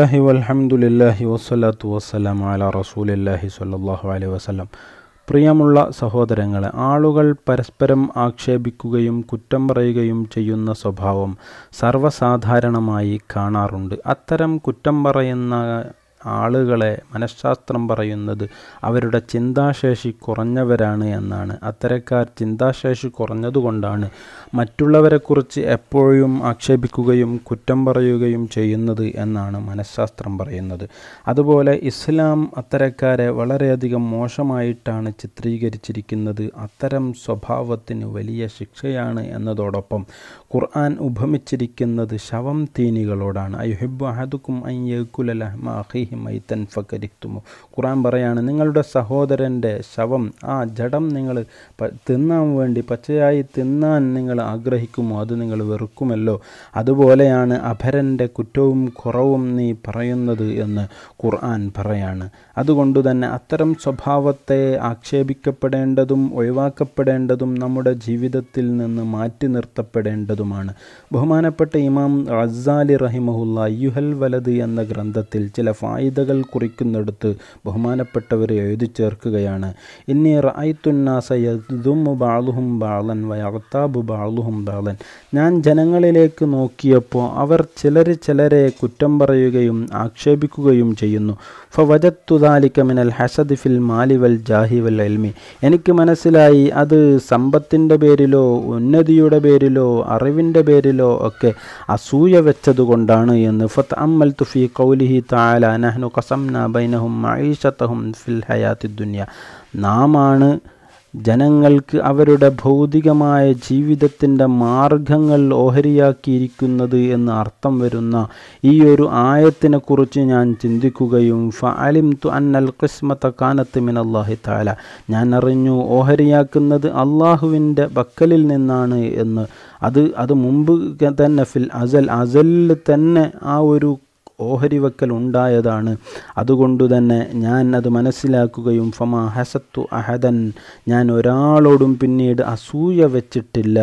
അലഹി വലഹമുല്ലാഹി വസ്സലാത്തു വസ്സലാം അല റസൂലല്ലാഹി സ്വല്ലല്ലാഹു അലൈഹി വസ്ലം പ്രിയമുള്ള സഹോദരങ്ങളെ ആളുകൾ പരസ്പരം ആക്ഷേപിക്കുകയും കുറ്റം പറയുകയും ചെയ്യുന്ന സ്വഭാവം സർവ്വസാധാരണമായി കാണാറുണ്ട് അത്തരം കുറ്റം പറയുന്ന ആളുകളെ മനഃശാസ്ത്രം പറയുന്നത് അവരുടെ ചിന്താശേഷി കുറഞ്ഞവരാണ് എന്നാണ് അത്തരക്കാർ ചിന്താശേഷി കുറഞ്ഞതുകൊണ്ടാണ് മറ്റുള്ളവരെക്കുറിച്ച് എപ്പോഴും ആക്ഷേപിക്കുകയും കുറ്റം പറയുകയും ചെയ്യുന്നത് എന്നാണ് മനഃശാസ്ത്രം പറയുന്നത് അതുപോലെ ഇസ്ലാം അത്തരക്കാരെ വളരെയധികം മോശമായിട്ടാണ് ചിത്രീകരിച്ചിരിക്കുന്നത് അത്തരം സ്വഭാവത്തിന് വലിയ ശിക്ഷയാണ് എന്നതോടൊപ്പം ഖുർആൻ ഉപമിച്ചിരിക്കുന്നത് ശവം തീനികളോടാണ് അയ്യുഹിബ് അഹദുക്കും അയ്യക്കുലഹ്മാഹി അഖീഹി ഖുറാൻ പറയാണ് നിങ്ങളുടെ സഹോദരൻ്റെ ശവം ആ ജഡം നിങ്ങൾ തിന്നാൻ വേണ്ടി പച്ചയായി തിന്നാൻ നിങ്ങൾ ആഗ്രഹിക്കുമോ അത് നിങ്ങൾ വെറുക്കുമല്ലോ അതുപോലെയാണ് അഭരൻ്റെ കുറ്റവും കുറവും നീ പറയുന്നത് എന്ന് ഖുർആൻ പറയാണ് അതുകൊണ്ട് തന്നെ അത്തരം സ്വഭാവത്തെ ആക്ഷേപിക്കപ്പെടേണ്ടതും ഒഴിവാക്കപ്പെടേണ്ടതും നമ്മുടെ ജീവിതത്തിൽ നിന്ന് മാറ്റി നിർത്തപ്പെടേണ്ടതുമാണ് ബഹുമാനപ്പെട്ട ഇമാം റസാലി റഹിമഹുല്ല യുഹൽ വലത് എന്ന ഗ്രന്ഥത്തിൽ ചില ഫാ റായിതകൾ കുറിക്കുന്നിടത്ത് ബഹുമാനപ്പെട്ടവരെ എഴുതി ചേർക്കുകയാണ് ഇനി റായിത്തുന്നാസ ബാളുഹും ബാളൻ വയർത്താബു ബാളുഹും ബാളൻ ഞാൻ ജനങ്ങളിലേക്ക് നോക്കിയപ്പോൾ അവർ ചിലർ ചിലരെ കുറ്റം പറയുകയും ആക്ഷേപിക്കുകയും ചെയ്യുന്നു ഫവജത്തുദാലിക്ക മിനൽ ഹസദ് ഫിൽ മാലിവൽ ജാഹിവൽ എൽമി എനിക്ക് മനസ്സിലായി അത് സമ്പത്തിൻ്റെ പേരിലോ ഉന്നതിയുടെ പേരിലോ അറിവിൻ്റെ പേരിലോ ഒക്കെ അസൂയ വെച്ചതുകൊണ്ടാണ് എന്ന് ഫത്ത് അമ്മൽ തുഫി കൗലിഹി താലാന നഹ്നു കസംന ബൈനഹും മൈഷത്തഹും ഫിൽ ഹയാത്തി ദുനിയ നാമാണ് ജനങ്ങൾക്ക് അവരുടെ ഭൗതികമായ ജീവിതത്തിൻ്റെ മാർഗങ്ങൾ ഓഹരിയാക്കിയിരിക്കുന്നത് എന്ന് അർത്ഥം വരുന്ന ഈ ഒരു ആയത്തിനെക്കുറിച്ച് ഞാൻ ചിന്തിക്കുകയും ഫഅലിം തു അന്നൽ ഖിസ്മത്ത കാനത്ത് മിൻ അള്ളാഹി താല ഞാൻ അറിഞ്ഞു ഓഹരിയാക്കുന്നത് അള്ളാഹുവിൻ്റെ ബക്കലിൽ നിന്നാണ് എന്ന് അത് അത് മുമ്പ് തന്നെ ഫിൽ അസൽ അസലിൽ തന്നെ ആ ഒരു ഓഹരി ഉണ്ടായതാണ് അതുകൊണ്ട് തന്നെ ഞാൻ അത് മനസ്സിലാക്കുകയും ഫമ ഹസത്തു അഹദൻ ഞാൻ ഒരാളോടും പിന്നീട് അസൂയ വെച്ചിട്ടില്ല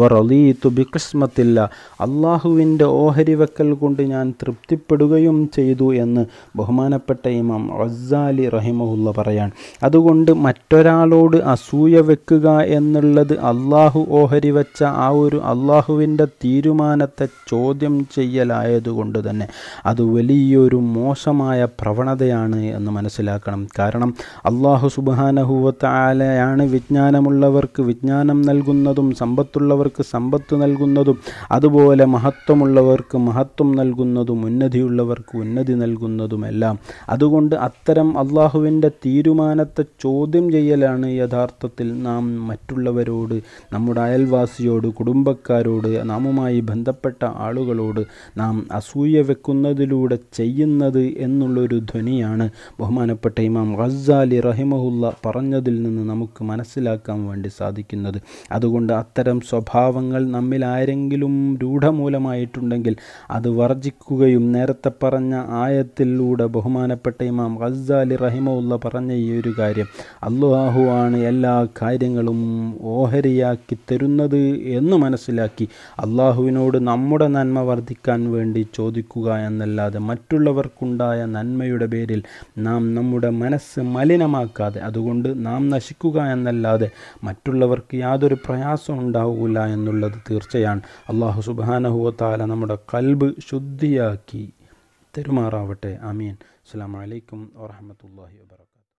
വറലീത്തു ബിക്സ്മത്തില്ല അള്ളാഹുവിൻ്റെ ഓഹരി കൊണ്ട് ഞാൻ തൃപ്തിപ്പെടുകയും ചെയ്തു എന്ന് ബഹുമാനപ്പെട്ട ഇമാം റസാലി റഹിമുള്ള പറയാൻ അതുകൊണ്ട് മറ്റൊരാളോട് അസൂയ വെക്കുക എന്നുള്ളത് അള്ളാഹു ഓഹരി വെച്ച ആ ഒരു അള്ളാഹുവിൻ്റെ തീരുമാനത്തെ ചോദ്യം ചെയ്യലായതുകൊണ്ട് തന്നെ അത് വലിയൊരു മോശമായ പ്രവണതയാണ് എന്ന് മനസ്സിലാക്കണം കാരണം അള്ളാഹു സുബാനഹുവത്താലയാണ് വിജ്ഞാനമുള്ളവർക്ക് വിജ്ഞാനം നൽകുന്നതും സമ്പത്തുള്ളവർക്ക് സമ്പത്ത് നൽകുന്നതും അതുപോലെ മഹത്വമുള്ളവർക്ക് മഹത്വം നൽകുന്നതും ഉന്നതിയുള്ളവർക്ക് ഉന്നതി നൽകുന്നതുമെല്ലാം അതുകൊണ്ട് അത്തരം അള്ളാഹുവിൻ്റെ തീരുമാനത്തെ ചോദ്യം ചെയ്യലാണ് യഥാർത്ഥത്തിൽ നാം മറ്റുള്ളവരോട് നമ്മുടെ അയൽവാസിയോട് കുടുംബക്കാരോട് നാമുമായി ബന്ധപ്പെട്ട ആളുകളോട് നാം അസൂയ വെക്കുന്നതിൽ കഴിവിലൂടെ ചെയ്യുന്നത് എന്നുള്ളൊരു ധ്വനിയാണ് ബഹുമാനപ്പെട്ട ഇമാം ഖസാലി റഹിമഹുല്ല പറഞ്ഞതിൽ നിന്ന് നമുക്ക് മനസ്സിലാക്കാൻ വേണ്ടി സാധിക്കുന്നത് അതുകൊണ്ട് അത്തരം സ്വഭാവങ്ങൾ നമ്മിൽ ആരെങ്കിലും രൂഢമൂലമായിട്ടുണ്ടെങ്കിൽ അത് വർജിക്കുകയും നേരത്തെ പറഞ്ഞ ആയത്തിലൂടെ ബഹുമാനപ്പെട്ട ഇമാം ഖസാലി റഹിമഹുല്ല പറഞ്ഞ ഈ ഒരു കാര്യം അള്ളാഹു ആണ് എല്ലാ കാര്യങ്ങളും ഓഹരിയാക്കി തരുന്നത് എന്ന് മനസ്സിലാക്കി അള്ളാഹുവിനോട് നമ്മുടെ നന്മ വർദ്ധിക്കാൻ വേണ്ടി ചോദിക്കുക എന്നല്ല അല്ലാതെ മറ്റുള്ളവർക്കുണ്ടായ നന്മയുടെ പേരിൽ നാം നമ്മുടെ മനസ്സ് മലിനമാക്കാതെ അതുകൊണ്ട് നാം നശിക്കുക എന്നല്ലാതെ മറ്റുള്ളവർക്ക് യാതൊരു പ്രയാസം ഉണ്ടാവില്ല എന്നുള്ളത് തീർച്ചയാണ് അള്ളാഹു സുബാനഹുവത്താല നമ്മുടെ കൽബ് ശുദ്ധിയാക്കി തെരുമാറാവട്ടെ അമീൻ അസ്സാം വലൈക്കും വാഹമത്തല്ലാഹി വാബർക്കാത്തു